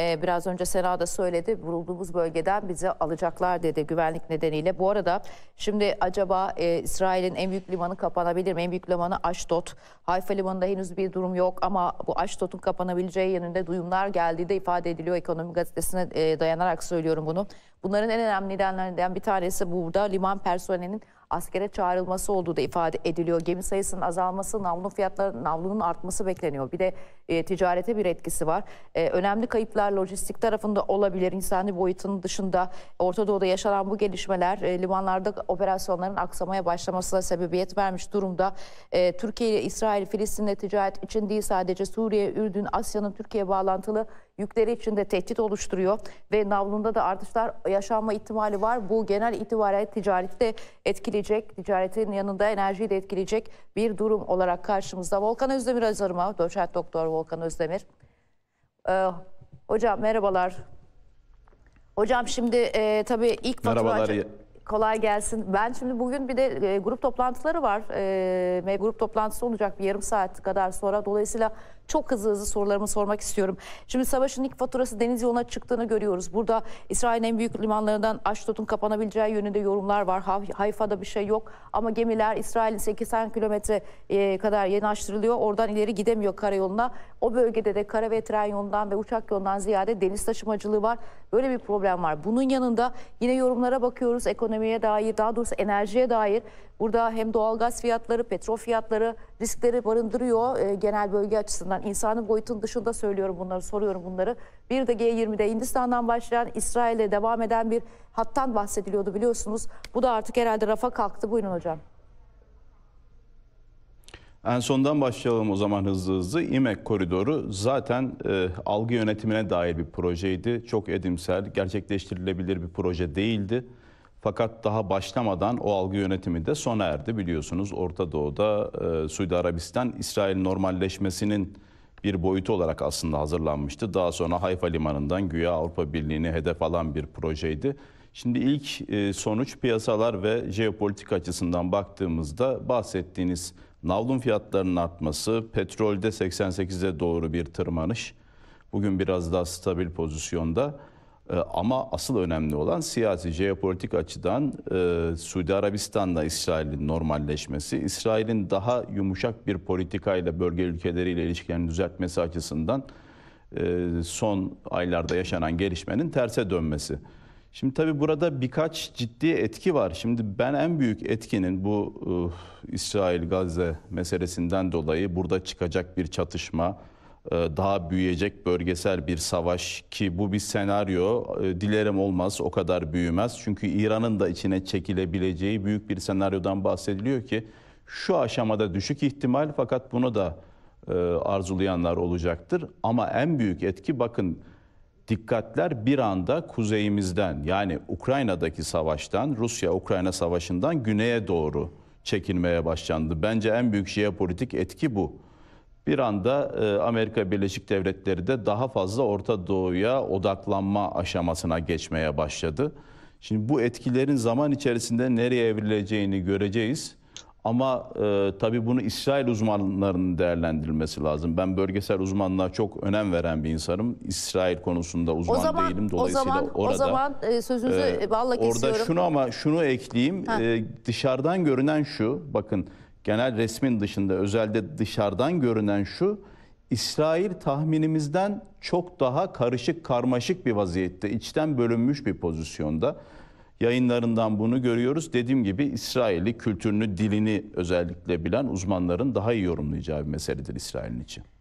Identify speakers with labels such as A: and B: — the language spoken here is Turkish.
A: e, biraz önce Sena da söyledi vurulduğumuz bölgeden bizi alacaklar dedi güvenlik nedeniyle. Bu arada şimdi acaba e, İsrail'in en büyük limanı kapanabilir mi? En büyük limanı Aşdot. Hayfa limanında henüz bir durum yok ama bu Aşdot'un kapanabileceği yönünde duyumlar geldiği de ifade ediliyor. Ekonomi gazetesine e, dayanarak söylüyorum bunu. Bunların en önemli nedenlerinden bir tanesi burada liman personelinin askere çağrılması olduğu da ifade ediliyor. Gemi sayısının azalması, navlu fiyatları, navlunun artması bekleniyor. Bir de e, ticarete bir etkisi var. E, önemli kayıplar lojistik tarafında olabilir. İnsani boyutun dışında Orta Doğu'da yaşanan bu gelişmeler e, limanlarda operasyonların aksamaya başlamasına sebebiyet vermiş durumda. E, Türkiye ile İsrail, Filistin'le ticaret için değil sadece Suriye, Ürdün, Asya'nın Türkiye bağlantılı yükleri için de tehdit oluşturuyor ve navlunda da artışlar yaşanma ihtimali var. Bu genel itibariyle ticarette etkili etkileyecek, ticaretin yanında enerjiyi de etkileyecek bir durum olarak karşımızda. Volkan Özdemir Azarıma, doçent doktor Volkan Özdemir. Ee, hocam merhabalar. Hocam şimdi e, tabii ilk fatura... Merhabalar. Kolay gelsin. Ben şimdi bugün bir de e, grup toplantıları var. E, grup toplantısı olacak bir yarım saat kadar sonra. Dolayısıyla çok hızlı hızlı sorularımı sormak istiyorum. Şimdi savaşın ilk faturası deniz yoluna çıktığını görüyoruz. Burada İsrail'in en büyük limanlarından Aşdod'un kapanabileceği yönünde yorumlar var. Hayfa'da bir şey yok ama gemiler İsrail'in 80 kilometre e, kadar yanaştırılıyor. Oradan ileri gidemiyor karayoluna. O bölgede de kara ve tren yolundan ve uçak yolundan ziyade deniz taşımacılığı var. Böyle bir problem var. Bunun yanında yine yorumlara bakıyoruz. Ekonomi ekonomiye dair, daha doğrusu enerjiye dair burada hem doğal gaz fiyatları, petrol fiyatları riskleri barındırıyor e, genel bölge açısından. İnsanın boyutun dışında söylüyorum bunları, soruyorum bunları. Bir de G20'de Hindistan'dan başlayan İsrail'e devam eden bir hattan bahsediliyordu biliyorsunuz. Bu da artık herhalde rafa kalktı. Buyurun hocam.
B: En sondan başlayalım o zaman hızlı hızlı. İMEK koridoru zaten e, algı yönetimine dair bir projeydi. Çok edimsel, gerçekleştirilebilir bir proje değildi. Fakat daha başlamadan o algı yönetimi de sona erdi. Biliyorsunuz Orta Doğu'da e, Suudi Arabistan İsrail normalleşmesinin bir boyutu olarak aslında hazırlanmıştı. Daha sonra Hayfa Limanı'ndan güya Avrupa Birliği'ni hedef alan bir projeydi. Şimdi ilk e, sonuç piyasalar ve jeopolitik açısından baktığımızda bahsettiğiniz navlun fiyatlarının artması, petrolde 88'e doğru bir tırmanış. Bugün biraz daha stabil pozisyonda. Ee, ama asıl önemli olan siyasi, jeopolitik açıdan e, Suudi Arabistan'la İsrail'in normalleşmesi, İsrail'in daha yumuşak bir politikayla bölge ülkeleriyle ilişkilerini düzeltmesi açısından e, son aylarda yaşanan gelişmenin terse dönmesi. Şimdi tabii burada birkaç ciddi etki var. Şimdi ben en büyük etkinin bu e, İsrail-Gazze meselesinden dolayı burada çıkacak bir çatışma, e, daha büyüyecek bölgesel bir savaş ki bu bir senaryo e, dilerim olmaz o kadar büyümez. Çünkü İran'ın da içine çekilebileceği büyük bir senaryodan bahsediliyor ki şu aşamada düşük ihtimal fakat bunu da e, arzulayanlar olacaktır. Ama en büyük etki bakın dikkatler bir anda kuzeyimizden yani Ukrayna'daki savaştan Rusya-Ukrayna savaşından güneye doğru çekilmeye başlandı. Bence en büyük jeopolitik etki bu bir anda e, Amerika Birleşik Devletleri de daha fazla Orta Doğu'ya odaklanma aşamasına geçmeye başladı. Şimdi bu etkilerin zaman içerisinde nereye evrileceğini göreceğiz. Ama e, tabii bunu İsrail uzmanlarının değerlendirilmesi lazım. Ben bölgesel uzmanlığa çok önem veren bir insanım. İsrail konusunda uzman o zaman, değilim. Dolayısıyla o zaman, orada... O zaman
A: e, sözünüzü e, valla kesiyorum. Orada şunu
B: ama şunu ekleyeyim. E, dışarıdan görünen şu, bakın genel resmin dışında özelde dışarıdan görünen şu İsrail tahminimizden çok daha karışık karmaşık bir vaziyette içten bölünmüş bir pozisyonda yayınlarından bunu görüyoruz. Dediğim gibi İsrail'i kültürünü dilini özellikle bilen uzmanların daha iyi yorumlayacağı bir meseledir İsrail'in için.